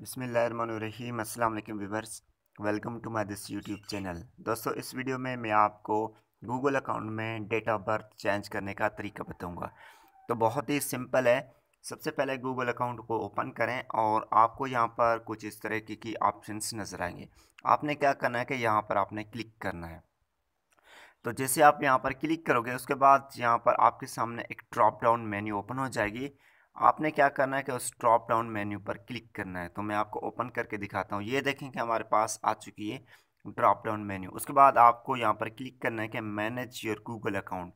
बसमीम अल्लाम viewers welcome to my this YouTube channel दोस्तों इस वीडियो में मैं आपको गूगल अकाउंट में डेट ऑफ बर्थ चेंज करने का तरीका बताऊंगा तो बहुत ही सिंपल है सबसे पहले गूगल अकाउंट को ओपन करें और आपको यहाँ पर कुछ इस तरह की, की ऑप्शंस नज़र आएंगे आपने क्या करना है कि यहाँ पर आपने क्लिक करना है तो जैसे आप यहाँ पर क्लिक करोगे उसके बाद यहाँ पर आपके सामने एक ड्रॉप डाउन मेन्यू ओपन हो जाएगी आपने क्या करना है कि उस ड्रॉप डाउन मेन्यू पर क्लिक करना है तो मैं आपको ओपन करके दिखाता हूँ ये देखें कि हमारे पास आ चुकी है ड्रॉप डाउन मेन्यू उसके बाद आपको यहाँ पर क्लिक करना है कि मैनेज योर गूगल अकाउंट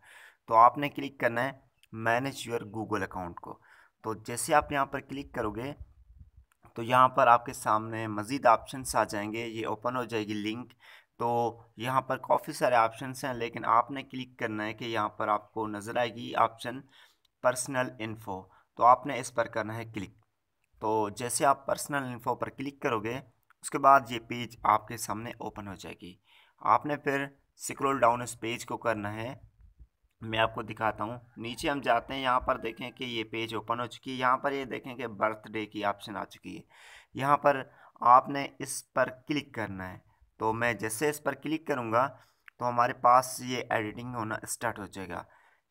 तो आपने क्लिक करना है मैनेज योर गूगल अकाउंट को तो जैसे आप यहाँ पर क्लिक करोगे तो यहाँ पर आपके सामने मज़ीद ऑप्शंस आ जाएंगे ये ओपन हो जाएगी लिंक तो यहाँ पर काफ़ी सारे ऑप्शंस हैं लेकिन आपने क्लिक करना है कि यहाँ पर आपको नज़र आएगी ऑप्शन पर्सनल इन्फो तो आपने इस पर करना है क्लिक तो जैसे आप पर्सनल इन्फो पर क्लिक करोगे उसके बाद ये पेज आपके सामने ओपन हो जाएगी आपने फिर स्क्रॉल डाउन इस पेज को करना है मैं आपको दिखाता हूँ नीचे हम जाते हैं यहाँ पर देखें कि ये पेज ओपन हो चुकी है यहाँ पर ये देखें कि बर्थडे की ऑप्शन आ चुकी है यहाँ पर आपने इस पर क्लिक करना है तो मैं जैसे इस पर क्लिक करूँगा तो हमारे पास ये एडिटिंग होना स्टार्ट हो जाएगा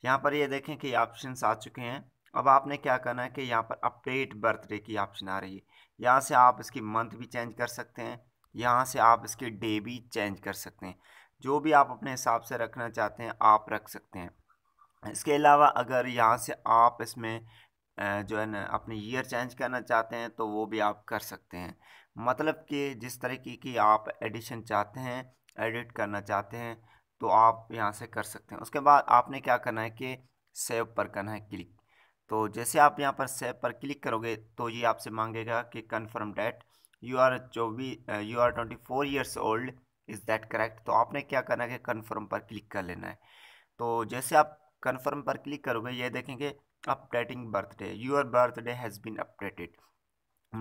यहाँ पर ये देखें कि ऑप्शन आ चुके हैं अब आपने क्या करना है कि यहाँ पर अपडेट बर्थडे की ऑप्शन आ रही है यहाँ से आप इसकी मंथ भी चेंज कर सकते हैं यहाँ से आप इसके डे भी चेंज कर सकते हैं जो भी आप अपने हिसाब से रखना चाहते हैं आप रख सकते हैं इसके अलावा अगर यहाँ से आप इसमें जो है ना अपने ईयर चेंज करना चाहते हैं तो वो भी आप कर सकते हैं मतलब कि जिस तरीके की आप एडिशन चाहते हैं एडिट करना चाहते हैं तो आप यहाँ से कर सकते हैं उसके बाद आपने क्या करना है कि सेव पर करना है क्लिक तो जैसे आप यहाँ पर सेव पर क्लिक करोगे तो ये आपसे मांगेगा कि कन्फर्म डेट यू आर चौबीस you are twenty four years old is that correct तो आपने क्या करना है कि कन्फर्म पर क्लिक कर लेना है तो जैसे आप कन्फर्म पर क्लिक करोगे ये देखेंगे updating birthday your birthday has been updated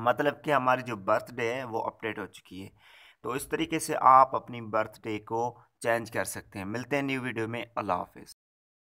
मतलब कि हमारी जो बर्थडे है वो अपडेट हो चुकी है तो इस तरीके से आप अपनी बर्थडे को चेंज कर सकते हैं मिलते हैं न्यू वीडियो में अल्लाह हाफिज़